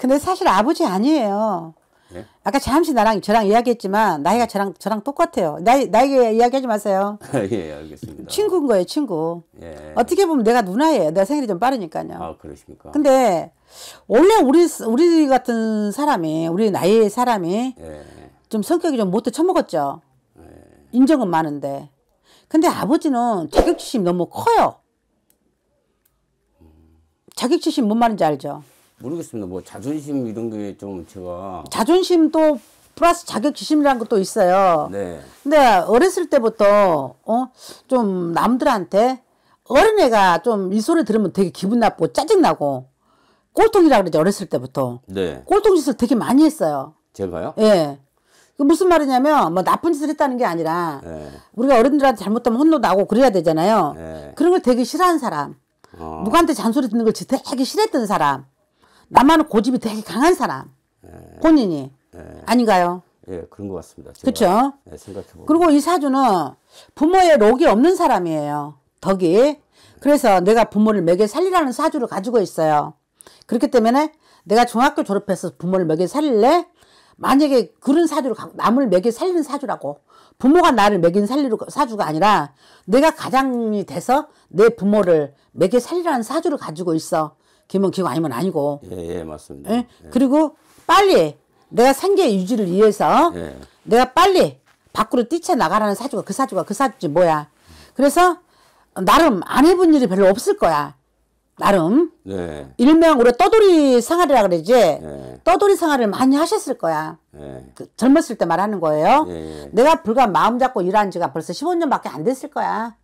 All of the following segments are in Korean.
근데 사실 아버지 아니에요. 네? 아까 잠시 나랑 저랑 이야기했지만 나이가 네. 저랑 저랑 똑같아요. 나이 나이 이야기하지 마세요. 예, 예, 알겠습니다. 친구인 거예요, 친구. 예. 어떻게 보면 내가 누나예요. 내가 생일이 좀 빠르니까요. 아, 그러십니까? 근데 원래 우리 우리 같은 사람이 우리 나이의 사람이 예. 좀 성격이 좀 못해 처먹었죠. 예. 인정은 많은데. 근데 아버지는 자격지심 너무 커요. 자격지심 뭔 말인지 알죠? 모르겠습니다. 뭐 자존심 이런 게 좀 제가 자존심도 플러스 자격지심이라는 것도 있어요. 네. 근데 어렸을 때부터 어 좀 남들한테 어린애가 좀 이 소리 들으면 되게 기분 나쁘고 짜증 나고 꼴통이라 그러죠 어렸을 때부터. 네. 꼴통 짓을 되게 많이 했어요. 제가요? 예. 그 무슨 말이냐면 뭐 나쁜 짓을 했다는 게 아니라 네. 우리가 어른들한테 잘못하면 혼도 나고 그래야 되잖아요. 네. 그런 걸 되게 싫어하는 사람. 어. 누구한테 잔소리 듣는 걸 되게 싫어했던 사람. 나만은 고집이 되게 강한 사람 예. 본인이 예. 아닌가요? 예, 그런 것 같습니다. 그렇죠. 예, 생각해보 그리고 이 사주는 부모의 록이 없는 사람이에요. 덕이. 그래서 내가 부모를 먹여 살리라는 사주를 가지고 있어요. 그렇기 때문에 내가 중학교 졸업해서 부모를 먹여 살릴래? 만약에 그런 사주를 남을 먹여 살리는 사주라고 부모가 나를 먹인 살리는 사주가 아니라 내가 가장이 돼서 내 부모를 먹여 살리라는 사주를 가지고 있어. 기면 기고 아니면 아니고. 예, 예 맞습니다. 예? 예. 그리고 빨리 내가 생계 유지를 위해서 예. 내가 빨리 밖으로 뛰쳐나가라는 사주가 그 사주가 그 사주지 뭐야. 그래서 나름 안 해본 일이 별로 없을 거야. 나름. 네. 일명 우리 떠돌이 생활이라 그러지. 네. 떠돌이 생활을 많이 하셨을 거야. 네. 그 젊었을 때 말하는 거예요. 예, 예. 내가 불과 마음 잡고 일한 지가 벌써 15년밖에 안 됐을 거야.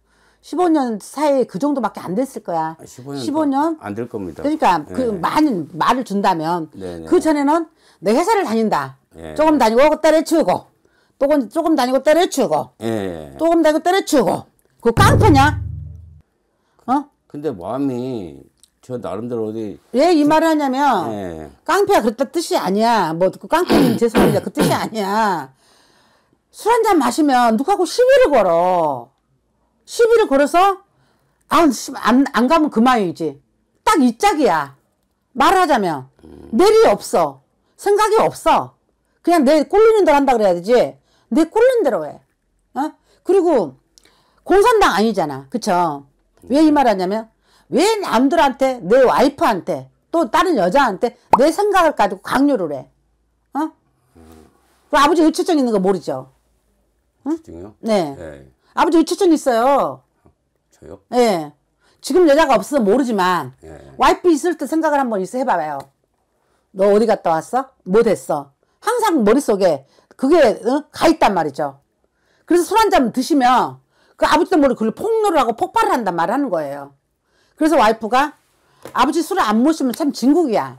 15년 사이에 그 정도밖에 안 됐을 거야. 15년, 아, 15년? 안 될 겁니다. 그러니까 네. 그 많은 말을 준다면 네, 네. 그 전에는 내 회사를 다닌다. 예. 조금 다니고 때려치우고 조금 조금 다니고 때려치우고 예. 조금 다니고 때려치우고 그거 깡패냐? 어? 근데 마음이 저 나름대로 어디 왜 이 말을 하냐면 예. 깡패가 그랬다 뜻이 아니야. 뭐 그 깡패는 죄송합니다. 그 뜻이 아니야. 술 한 잔 마시면 누구하고 시비를 걸어. 시비를 걸어서 아, 안, 안 가면 그만이지. 딱 이 짝이야. 말하자면. 내리이 없어. 생각이 없어. 그냥 내 꼴리는 대로 한다 그래야 되지. 내 꼴리는 대로 해. 어? 그리고 공산당 아니잖아. 그쵸? 왜 이 말 하냐면 왜 남들한테 내 와이프한테 또 다른 여자한테 내 생각을 가지고 강요를 해. 어? 그 아버지 의처증 있는 거 모르죠? 응? 네. 네. 아버지 의치증 있어요. 저요? 예. 네. 지금 여자가 없어서 모르지만 예. 와이프 있을 때 생각을 한번 있어 해봐봐요. 너 어디 갔다 왔어? 뭐 됐어? 항상 머릿속에 그게 어? 가 있단 말이죠. 그래서 술 한 잔 드시면 그 아버지도 모르게 그걸 폭로를 하고 폭발을 한단 말 하는 거예요. 그래서 와이프가 아버지 술을 안모시면참 진국이야.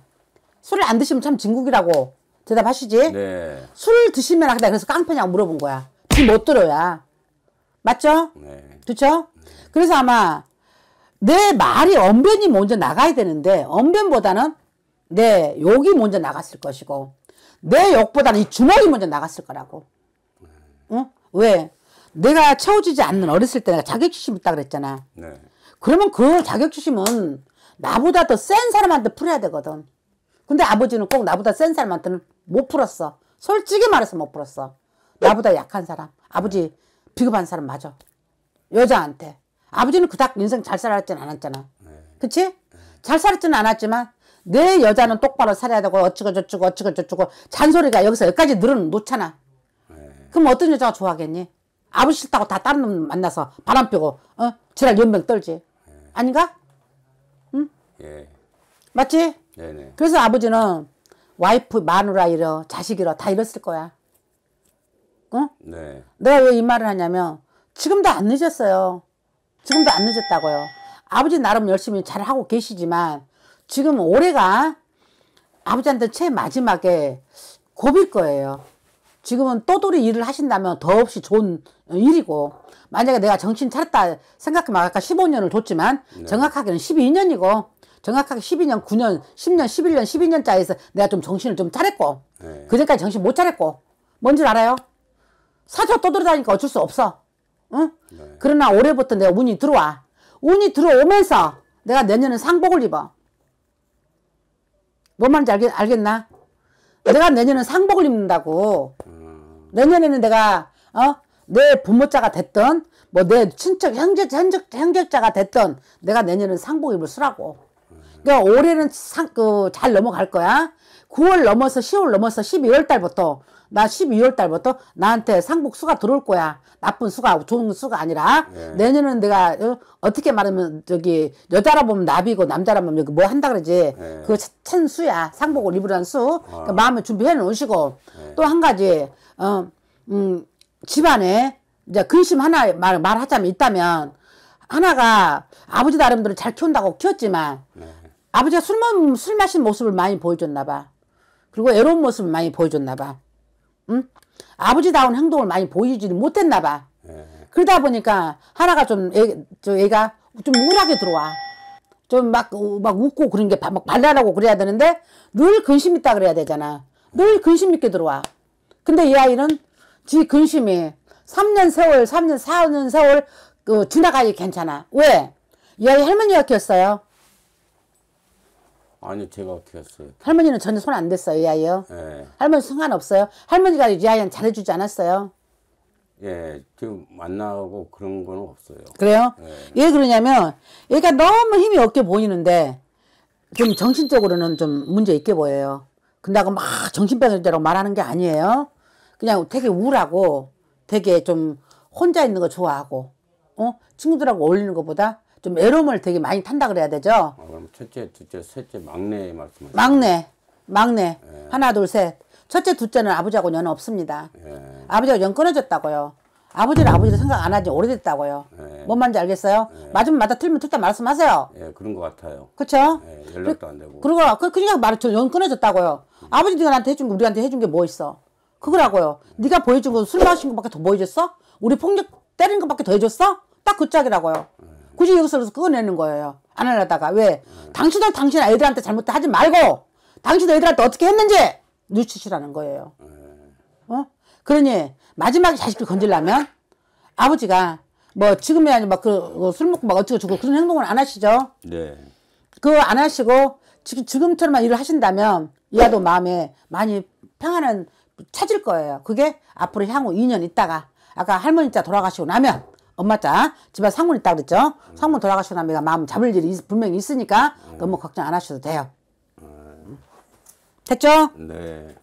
술을 안 드시면 참 진국이라고 대답하시지? 네. 술을 드시면 아까 그래서 깡패냐고 물어본 거야. 지금 못 들어야. 맞죠? 네. 그렇죠? 그래서 아마 내 말이 언변이 먼저 나가야 되는데 언변보다는 내 욕이 먼저 나갔을 것이고 내 욕보다는 이 주먹이 먼저 나갔을 거라고. 네. 응? 왜? 내가 채워지지 않는 어렸을 때 내가 자격지심 있다 그랬잖아. 네. 그러면 그 자격지심은 나보다 더 센 사람한테 풀어야 되거든. 근데 아버지는 꼭 나보다 센 사람한테는 못 풀었어. 솔직히 말해서 못 풀었어. 나보다 약한 사람. 아버지 비겁한 사람 맞아. 여자한테. 아버지는 그닥 인생 잘 살았진 않았잖아. 네. 그치? 네. 잘 살았진 않았지만 내 여자는 똑바로 살아야 되고 어쩌고저쩌고어쩌고저쩌고 잔소리가 여기서 여기까지 늘어 놓잖아. 네. 그럼 어떤 여자가 좋아하겠니? 아버지 싫다고 다 다른 놈 만나서 바람 피고 어? 지랄 연병 떨지. 아닌가? 응? 예. 맞지? 그래서 아버지는 와이프 마누라 이러 자식 이러 다 이랬을 거야. 어? 네. 내가 왜 이 말을 하냐면 지금도 안 늦었어요. 지금도 안 늦었다고요. 아버지 나름 열심히 잘 하고 계시지만 지금 올해가 아버지한테 최 마지막에 고비 거예요. 지금은 또돌이 일을 하신다면 더없이 좋은 일이고 만약에 내가 정신 차렸다 생각하면 아까 15년을 줬지만 네. 정확하게는 12년이고 정확하게 12년, 9년, 10년, 11년, 12년짜에서 리 내가 좀 정신을 좀 차렸고 네. 그전까지 정신 못 차렸고 뭔 줄 알아요? 사자 떠돌아다니까 어쩔 수 없어. 응? 네. 그러나 올해부터 내가 운이 들어와. 운이 들어오면서 내가 내년에 상복을 입어. 뭔 말인지 알겠, 알겠나? 내가 내년에 상복을 입는다고. 음. 내년에는 내가, 어? 내 부모자가 됐던, 뭐 내 친척, 형제, 형적, 형적자가 됐던, 내가 내년에 상복 입을 수라고. 음. 그러니까 올해는 상, 그, 잘 넘어갈 거야. 9월 넘어서 10월 넘어서 12월 달부터 나 12월 달부터 나한테 상복 수가 들어올 거야. 나쁜 수가 좋은 수가 아니라 네. 내년은 내가 어, 어떻게 말하면 저기 여자라 보면 나비고 남자라 보면 뭐 한다 그러지. 네. 그거 찬 수야. 상복을 입으라는 수. 그러니까 아. 그러니까 마음을 준비해 놓으시고 네. 또한 가지 어, 음, 집안에 이제 근심 하나 말, 말하자면 있다면 하나가 아버지 나름대로 잘 키운다고 키웠지만 네. 아버지가 술, 술 마신 모습을 많이 보여줬나 봐. 그리고 외로운 모습을 많이 보여줬나 봐. 응? 아버지다운 행동을 많이 보이지 못했나 봐. 네. 그러다 보니까 하나가 좀, 애, 저 애가 좀 우울하게 들어와. 좀 막, 어, 막 웃고 그런 게막 발랄하고 그래야 되는데 늘 근심 있다 그래야 되잖아. 늘 근심 있게 들어와. 근데 이 아이는 지 근심이 3년 세월, 3년, 4년 세월 그 어, 지나가기 괜찮아. 왜? 이 아이 할머니가 키웠어요. 아니 제가 키웠어요. 할머니는 전혀 손 안 댔어요, 이 아이요. 예. 할머니 상관없어요. 할머니가 이 아이는 잘해주지 않았어요. 예, 지금 만나고 그런 건 없어요. 그래요? 예. 왜 그러냐면 얘가 너무 힘이 없게 보이는데 좀 정신적으로는 좀 문제 있게 보여요. 근데 하고 막 정신병자라고 말하는 게 아니에요. 그냥 되게 우울하고 되게 좀 혼자 있는 거 좋아하고 어 친구들하고 어울리는 것보다 좀 외로움을 되게 많이 탄다 그래야 되죠. 아, 그럼 첫째, 둘째, 셋째, 막내 말씀하시죠. 막내, 막내 예. 하나, 둘, 셋. 첫째, 둘째는 아버지하고 연 없습니다. 예. 아버지하고 연 끊어졌다고요. 아버지를 아버지를 생각 안 하지 오래됐다고요. 예. 뭔 말인지 알겠어요? 예. 맞으면 맞다 틀면 틀다 말씀하세요. 예, 그런 것 같아요. 그렇죠? 연락도 안 되고. 그리고 그, 그 그냥 말했죠. 연 끊어졌다고요. 음. 아버지가 나한테 해준 게 우리한테 해준 게 뭐 있어? 그거라고요. 네가 보여준 건 술 마신 것밖에 더 보여줬어? 우리 폭력 때린 것밖에 더 해줬어? 딱 그 짝이라고요. 예. 굳이 여기서라서 꺼내는 거예요. 안 하려다가. 왜? 당신도 당신 아이들한테잘못 하지 말고, 당신도 애들한테 어떻게 했는지 눈치시라는 거예요. 네. 어? 그러니, 마지막에 자식들 건질라면 아버지가 뭐 지금이야 막그술 뭐 먹고 막 어쩌고 저쩌고 그런 행동을 안 하시죠. 네. 그거 안 하시고 지금 지금처럼만 일을 하신다면 이 아도 마음에 많이 평안은 찾을 거예요. 그게 앞으로 향후 2년 있다가 아까 할머니 자 돌아가시고 나면 엄마 자 집안 상문 있다 그랬죠. 음. 상문 돌아가시고 나면 마음 잡을 일이 있, 분명히 있으니까 음. 너무 걱정 안 하셔도 돼요. 음. 됐죠? 네.